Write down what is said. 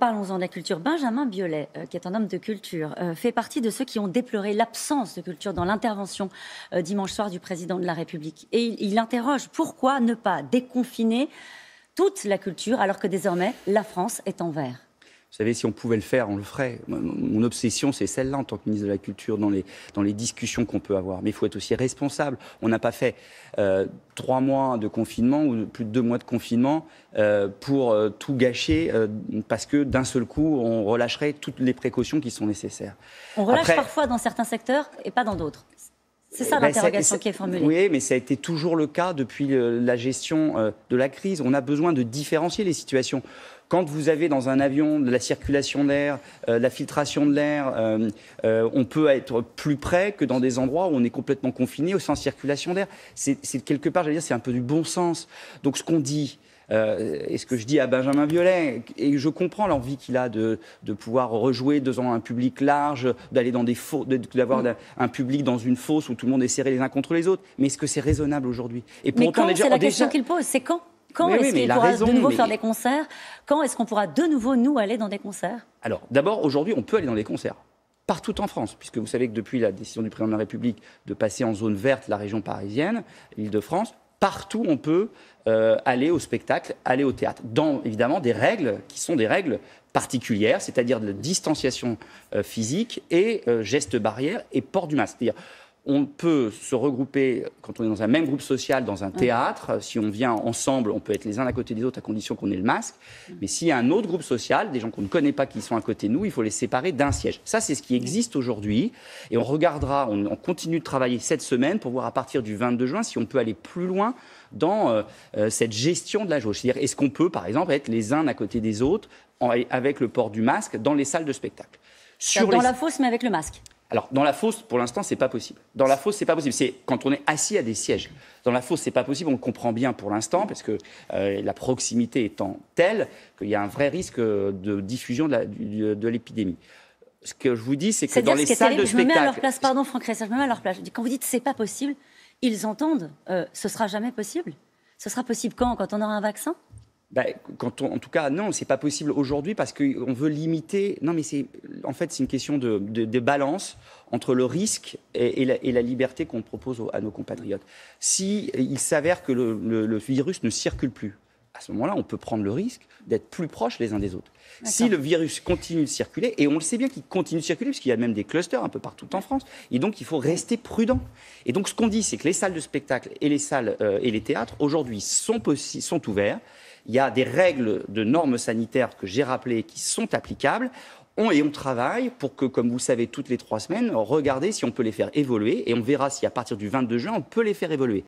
Parlons-en de la culture. Benjamin Biolay, euh, qui est un homme de culture, euh, fait partie de ceux qui ont déploré l'absence de culture dans l'intervention euh, dimanche soir du président de la République. Et il, il, interroge pourquoi ne pas déconfiner toute la culture alors que désormais la France est en vert. Vous savez, si on pouvait le faire, on le ferait. Mon obsession, c'est celle-là en tant que ministre de la Culture, dans les, dans les discussions qu'on peut avoir. Mais il faut être aussi responsable. On n'a pas fait euh, trois mois de confinement ou plus de deux mois de confinement euh, pour euh, tout gâcher parce que d'un seul coup, on relâcherait toutes les précautions qui sont nécessaires. On relâche parfois dans certains secteurs et pas dans d'autres. C'est euh, ça ben, l'interrogation qui est formulée. Oui, mais ça a été toujours le cas depuis euh, la gestion euh, de la crise. On a besoin de différencier les situations quand vous avez dans un avion de la circulation d'air, la filtration de l'air, on peut être plus près que dans des endroits où on est complètement confiné au sens circulation d'air. C'est quelque part, j'allais dire, c'est un peu du bon sens. Donc ce qu'on dit, euh, et ce que je dis à Benjamin Violet, et je comprends l'envie qu'il a de, pouvoir rejouer devant un public large, d'aller dans des d'avoir mm. un public dans une fosse où tout le monde est serré les uns contre les autres. Mais est-ce que c'est raisonnable aujourd'hui Et pour mais quand c'est la question qu'il pose, c'est quand quand est-ce qu'il pourra de nouveau faire des concerts Quand est-ce qu'on pourra de nouveau, nous, aller dans des concerts Alors, d'abord, aujourd'hui, on peut aller dans des concerts partout en France, puisque vous savez que depuis la décision du président de la République de passer en zone verte la région parisienne, l'Île-de-France, partout on peut euh, aller au spectacle, aller au théâtre, dans évidemment des règles qui sont des règles particulières, c'est-à-dire de distanciation euh, physique et euh, gestes barrières et port du masque on peut se regrouper quand on est dans un même groupe social, dans un théâtre. Si on vient ensemble, on peut être les uns à côté des autres à condition qu'on ait le masque. Mais s'il y a un autre groupe social, des gens qu'on ne connaît pas qui sont à côté de nous, il faut les séparer d'un siège. Ça, c'est ce qui existe aujourd'hui. Et on regardera, on, continue de travailler cette semaine pour voir à partir du 22 juin si on peut aller plus loin dans euh, euh, cette gestion de la jauge. C'est-à-dire, est-ce qu'on peut, par exemple, être les uns à côté des autres avec le port du masque dans les salles de spectacle sur dans la fosse, mais avec le masque. Alors, dans la fosse, pour l'instant, c'est pas possible. Dans la fosse, c'est pas possible. C'est quand on est assis à des sièges. Dans la fosse, c'est pas possible. On le comprend bien pour l'instant, parce que euh, la proximité étant telle qu'il y a un vrai risque de diffusion de l'épidémie ce que je vous dis, c'est que dans les salles de spectacle. Je me mets à leur place, pardon Franck je me mets à leur place. Quand vous dites c'est pas possible, ils entendent, ce euh, ce sera jamais possible. Ce sera possible quand Quand on aura un vaccin ben, quand on, en tout cas, non, c'est pas possible aujourd'hui parce qu'on veut limiter. Non, mais c'est en fait, c'est une question de, balance entre le risque et, la, liberté qu'on propose à nos compatriotes. Si il s'avère que le, virus ne circule plus, à ce moment-là, on peut prendre le risque d'être plus proches les uns des autres. Si le virus continue de circuler, et on le sait bien qu'il continue de circuler, parce qu'il y a même des clusters un peu partout en France, et donc il faut rester prudent. Et donc ce qu'on dit, c'est que les salles de spectacle et les salles euh, et les théâtres, aujourd'hui, sont, sont ouverts. Il y a des règles de normes sanitaires que j'ai rappelées qui sont applicables et on travaille pour que, comme vous savez, toutes les trois semaines, regardez si on peut les faire évoluer et on verra si à partir du 22 juin, on peut les faire évoluer.